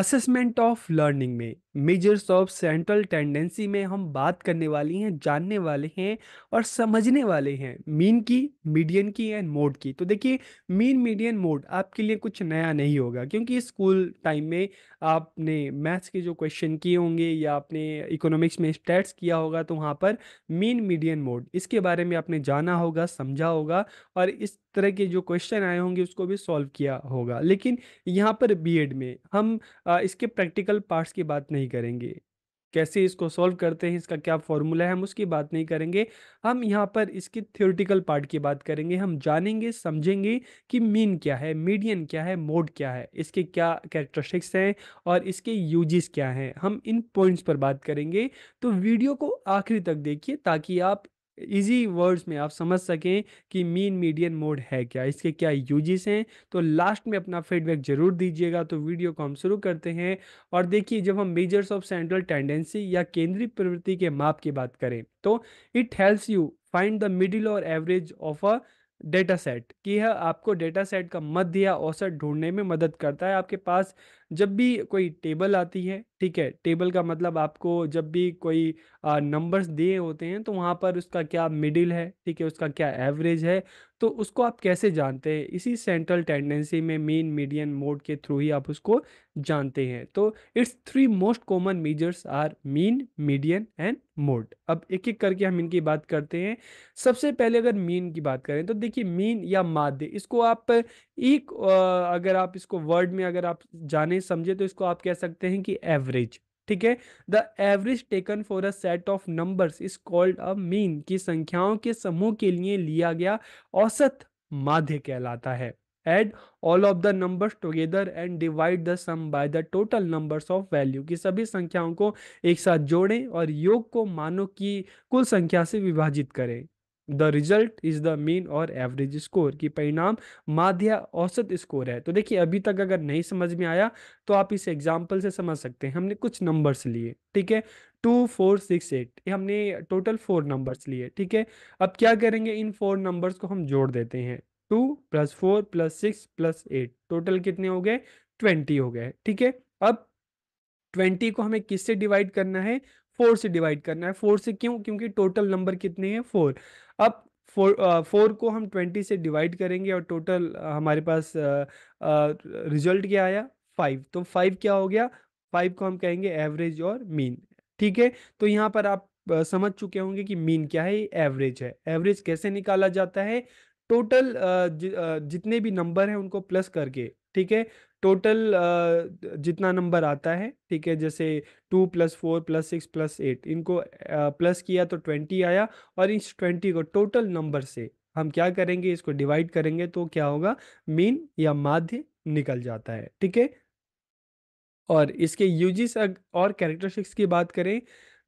assessment of learning में measures of central tendency में हम बात करने वाली हैं जानने वाले हैं और समझने वाले हैं मीन की मीडियन की एंड मोड की तो देखिए मीन मीडियन मोड आपके लिए कुछ नया नहीं होगा क्योंकि स्कूल टाइम में आपने मैथ्स के जो क्वेश्चन किए होंगे या आपने इकोनॉमिक्स में स्टैट्स किया होगा तो वहाँ पर मीन मीडियन मोड इसके बारे में आपने जाना होगा समझा होगा और इस तरह के जो क्वेश्चन आए होंगे उसको भी सॉल्व किया होगा लेकिन यहाँ पर बी में हम इसके प्रैक्टिकल पार्ट्स की बात नहीं नहीं करेंगे कैसे इसको सॉल्व करते हैं इसका क्या फॉर्मूला है हम उसकी बात नहीं करेंगे हम यहाँ पर इसकी थ्योरिटिकल पार्ट की बात करेंगे हम जानेंगे समझेंगे कि मीन क्या है मीडियन क्या है मोड क्या है इसके क्या कैरेक्टरिस्टिक्स हैं और इसके यूजेस क्या हैं हम इन पॉइंट्स पर बात करेंगे तो वीडियो को आखिरी तक देखिए ताकि आप इजी वर्ड्स में आप समझ सकें कि मीन मीडियन मोड है क्या इसके क्या यूजिस हैं तो लास्ट में अपना फीडबैक जरूर दीजिएगा तो वीडियो को हम शुरू करते हैं और देखिए जब हम मेजर्स ऑफ सेंट्रल टेंडेंसी या केंद्रीय प्रवृत्ति के माप की बात करें तो it helps you find the middle और average of a data set कि यह आपको डेटा सेट का मध्य या औसत ढूंढने में मदद करता है आपके पास जब भी कोई टेबल आती है ठीक है टेबल का मतलब आपको जब भी कोई नंबर्स दिए होते हैं तो वहाँ पर उसका क्या मिडिल है ठीक है उसका क्या एवरेज है तो उसको आप कैसे जानते हैं इसी सेंट्रल टेंडेंसी में मीन मीडियन मोड के थ्रू ही आप उसको जानते हैं तो it's three most common measures are mean median and mode अब एक एक करके हम इनकी बात करते हैं सबसे पहले अगर मीन की बात करें तो देखिए मीन या माध्य इसको आप एक अगर आप इसको वर्ड में अगर आप जाने नहीं समझे तो इसको आप कह सकते हैं कि एवरेज ठीक है the average taken for a set of numbers is called a mean की संख्याओं के समूह के लिए लिया गया औसत माध्य कहलाता है add all of the numbers together and divide the sum by the total numbers of value की सभी संख्याओं को एक साथ जोड़ें और योग को मानो की कुल संख्या से विभाजित करें the result is the mean और एवरेज स्कोर की परिणाम माध्य औसत स्कोर है तो देखिए अभी तक अगर नहीं समझ में आया तो आप इस एग्जाम्पल से समझ सकते हैं हमने कुछ नंबर्स लिए ठीक है टू फोर सिक्स एट ये हमने टोटल फोर नंबर्स लिए ठीक है अब क्या करेंगे इन फोर नंबर्स को हम जोड़ देते हैं two plus four plus six plus eight total कितने हो गए ट्वेंटी हो गए ठीक है अब ट्वेंटी को हमें किससे डिवाइड करना है फोर से डिवाइड करना है फोर से क्यों क्योंकि टोटल नंबर कितने हैं फोर अब फोर फोर को हम ट्वेंटी से डिवाइड करेंगे और टोटल हमारे पास रिजल्ट क्या आया फाइव तो फाइव क्या हो गया फाइव को हम कहेंगे एवरेज और मीन ठीक है तो यहाँ पर आप समझ चुके होंगे कि मीन क्या है एवरेज है एवरेज कैसे निकाला जाता है टोटल जितने भी नंबर हैं उनको प्लस करके ठीक है टोटल जितना नंबर आता है ठीक है जैसे two plus four plus six plus eight इनको प्लस किया तो ट्वेंटी आया और इस ट्वेंटी को टोटल नंबर से हम क्या करेंगे इसको डिवाइड करेंगे तो क्या होगा मीन या माध्य निकल जाता है ठीक है और इसके यूजिस और कैरेक्टरिस्टिक्स की बात करें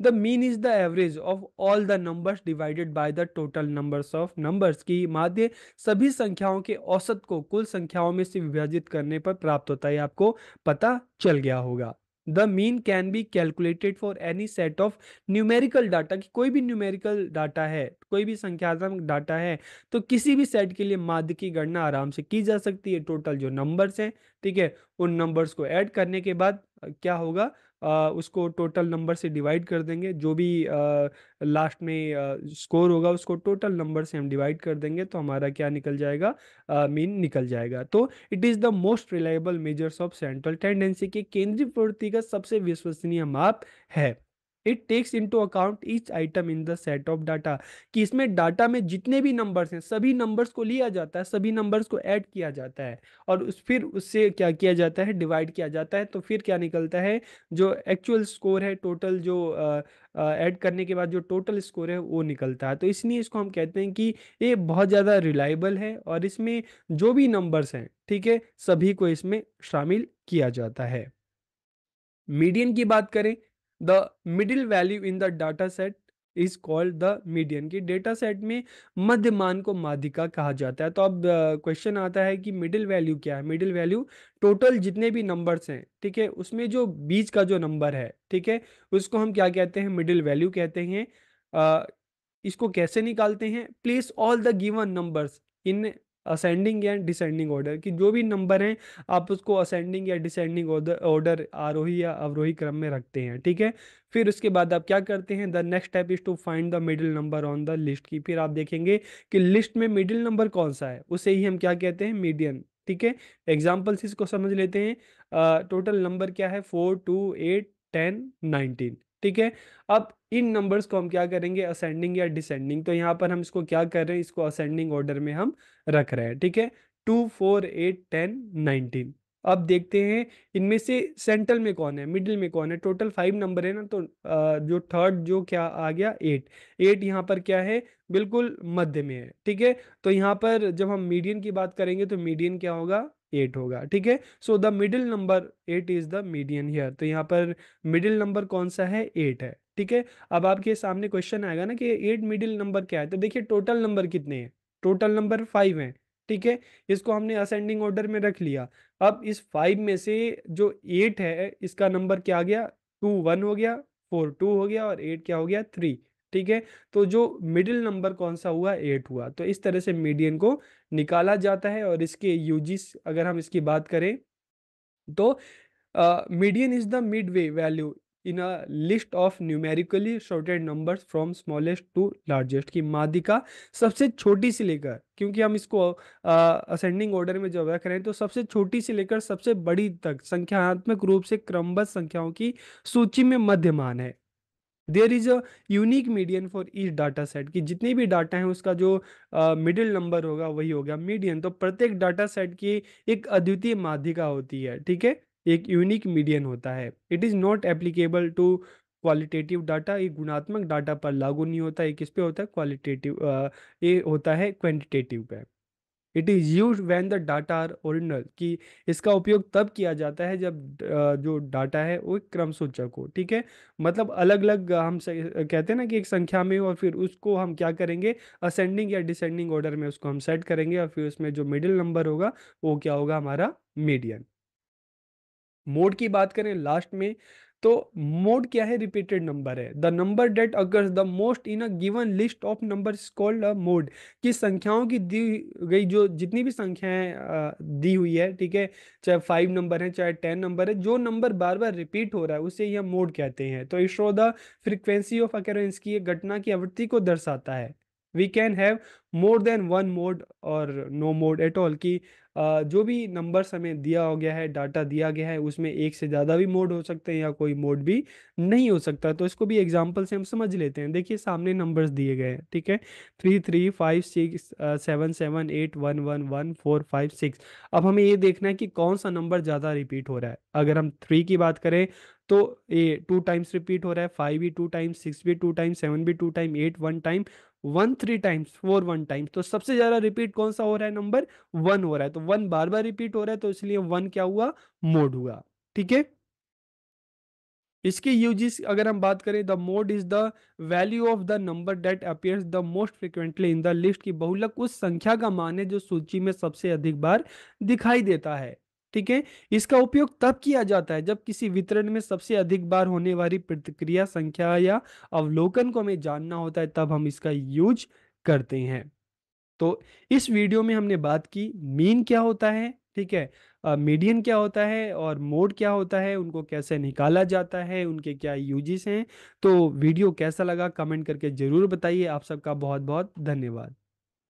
the mean is the average of all the numbers divided by the total numbers of numbers की माध्य सभी संख्याओं के औसत को कुल संख्याओं में से विभाजित करने पर प्राप्त होता है आपको पता चल गया होगा the mean can be calculated for any set of numerical data की कोई भी न्यूमेरिकल डाटा है कोई भी संख्यात्मक डाटा है तो किसी भी सेट के लिए माध्य की गणना आराम से की जा सकती है टोटल जो नंबर्स हैं ठीक है उन नंबर्स को ऐड करने के बाद क्या होगा आ, उसको टोटल नंबर से डिवाइड कर देंगे जो भी लास्ट में स्कोर होगा उसको टोटल नंबर से हम डिवाइड कर देंगे तो हमारा क्या निकल जाएगा मीन निकल जाएगा तो it is the most reliable measures of central tendency के केंद्रीय प्रवृत्ति का सबसे विश्वसनीय माप है it takes to account each item in the set of data कि इसमें डाटा में जितने भी नंबर्स हैं सभी नंबर्स को लिया जाता है सभी नंबर्स को ऐड किया जाता है और उस फिर उससे क्या किया जाता है डिवाइड किया जाता है तो फिर क्या निकलता है जो एक्चुअल स्कोर है टोटल जो ऐड करने के बाद जो टोटल स्कोर है वो निकलता है तो इसलिए इसको हम कहते हैं कि ये बहुत ज़्यादा रिलायबल है और इसमें जो भी नंबर्स हैं ठीक है सभी को इसमें शामिल किया जाता है मीडियन की बात करें the middle value in the data set is called the median की डेटा सेट में मध्यमान को माध्यिका कहा जाता है तो अब क्वेश्चन आता है कि मिडिल वैल्यू क्या है मिडिल वैल्यू टोटल जितने भी नंबर्स हैं ठीक है उसमें जो बीच का जो नंबर है ठीक है उसको हम क्या कहते हैं मिडिल वैल्यू कहते हैं इसको कैसे निकालते हैं place all the given numbers in ascending या डिसेंडिंग ऑर्डर कि जो भी नंबर हैं आप उसको असेंडिंग या डिसेंडिंग ऑर्डर आरोही या अवरोही क्रम में रखते हैं ठीक है फिर उसके बाद आप क्या करते हैं the next step is to find the middle number on the list की फिर आप देखेंगे कि लिस्ट में मिडिल नंबर कौन सा है उसे ही हम क्या कहते हैं मीडियन ठीक है एग्जाम्पल्स इसको समझ लेते हैं टोटल uh, नंबर क्या है four two eight ten nineteen ठीक है अब इन नंबर्स को हम क्या करेंगे असेंडिंग या डिसेंडिंग तो यहाँ पर हम इसको क्या कर रहे हैं इसको असेंडिंग ऑर्डर में हम रख रहे हैं ठीक है two four eight ten nineteen अब देखते हैं इनमें से सेंट्रल में कौन है मिडिल में कौन है टोटल फाइव नंबर है ना तो जो थर्ड जो क्या आ गया एट एट यहाँ पर क्या है बिल्कुल मध्य में है ठीक है तो यहाँ पर जब हम मीडियन की बात करेंगे तो मीडियन क्या होगा एट होगा ठीक है so the middle number eight is the median here तो यहाँ पर मिडिल नंबर कौन सा है एट है ठीक है अब आपके सामने क्वेश्चन आएगा ना कि एट मिडिल नंबर क्या है तो देखिए टोटल नंबर कितने हैं टोटल नंबर फाइव है ठीक है इसको हमने असेंडिंग ऑर्डर में रख लिया अब इस फाइव में से जो एट है इसका नंबर क्या आ गया टू वन हो गया फोर टू हो गया और एट क्या हो गया थ्री ठीक है तो जो मिडिल नंबर कौन सा हुआ एट हुआ तो इस तरह से मीडियन को निकाला जाता है और इसके यूजीस अगर हम इसकी बात करें तो median is the midway value in a list of numerically sorted numbers from smallest to largest की मादिका सबसे छोटी से लेकर क्योंकि हम इसको असेंडिंग uh, ऑर्डर में जब रख रहे हैं तो सबसे छोटी से लेकर सबसे बड़ी तक संख्यात्मक रूप से क्रमबद्ध संख्याओं की सूची में मध्यमान है there is a unique median for each data set कि जितनी भी डाटा है उसका जो मिडिल uh, नंबर होगा वही होगा मीडियन तो प्रत्येक डाटा सेट की एक अद्वितीय माध्यिका होती है ठीक है एक यूनिक मीडियन होता है it is not applicable to qualitative data ये गुणात्मक डाटा पर लागू नहीं होता एक किस पे होता है क्वालिटेटिव ये होता है क्वांटिटेटिव पे it is use when the data are original कि इसका उपयोग तब किया जाता है जब जो डाटा है वो क्रम सूचक हो ठीक है मतलब अलग अलग हम कहते हैं ना कि एक संख्या में और फिर उसको हम क्या करेंगे असेंडिंग या डिसेंडिंग ऑर्डर में उसको हम सेट करेंगे और फिर उसमें जो मिडिल नंबर होगा वो क्या होगा हमारा मीडियन मोड की बात करें लास्ट में तो मोड क्या है रिपीटेड नंबर है the number that occurs the most in a given list of number called a mode कि संख्याओं की दी गई जो जितनी भी संख्याएं दी हुई है ठीक है चाहे फाइव नंबर है चाहे टेन नंबर है जो नंबर बार बार रिपीट हो रहा है उसे यह मोड कहते हैं तो it shows the frequency of occurrence की घटना की आवृत्ति को दर्शाता है we can have more than one mode और नो मोड एट ऑल कि जो भी नंबर हमें दिया हो गया है डाटा दिया गया है उसमें एक से ज़्यादा भी मोड हो सकते हैं या कोई मोड भी नहीं हो सकता तो इसको भी एग्जाम्पल से हम समझ लेते हैं देखिए सामने नंबर्स दिए गए हैं ठीक है three three five six seven seven eight one one one four five six अब हमें ये देखना है कि कौन सा नंबर ज़्यादा रिपीट हो रहा है अगर हम थ्री की बात करें तो ये टू टाइम्स रिपीट हो रहा है फाइव भी टू टाइम्स सिक्स भी टू टाइम्स सेवन भी two time eight one time one three times four one times तो सबसे ज़्यादा रिपीट कौन सा हो रहा है नंबर वन हो रहा है तो वन बार बार रिपीट हो रहा है तो इसलिए वन क्या हुआ मोड हुआ ठीक है इसके यूजिस अगर हम बात करें the mode is the value of the number that appears the most frequently in the list की बहुलक उस संख्या का मान है जो सूची में सबसे अधिक बार दिखाई देता है ठीक है इसका उपयोग तब किया जाता है जब किसी वितरण में सबसे अधिक बार होने वाली प्रतिक्रिया संख्या या अवलोकन को हमें जानना होता है तब हम इसका यूज करते हैं तो इस वीडियो में हमने बात की मीन क्या होता है ठीक है मीडियन क्या होता है और मोड क्या होता है उनको कैसे निकाला जाता है उनके क्या यूजिस हैं तो वीडियो कैसा लगा कमेंट करके ज़रूर बताइए आप सबका बहुत बहुत धन्यवाद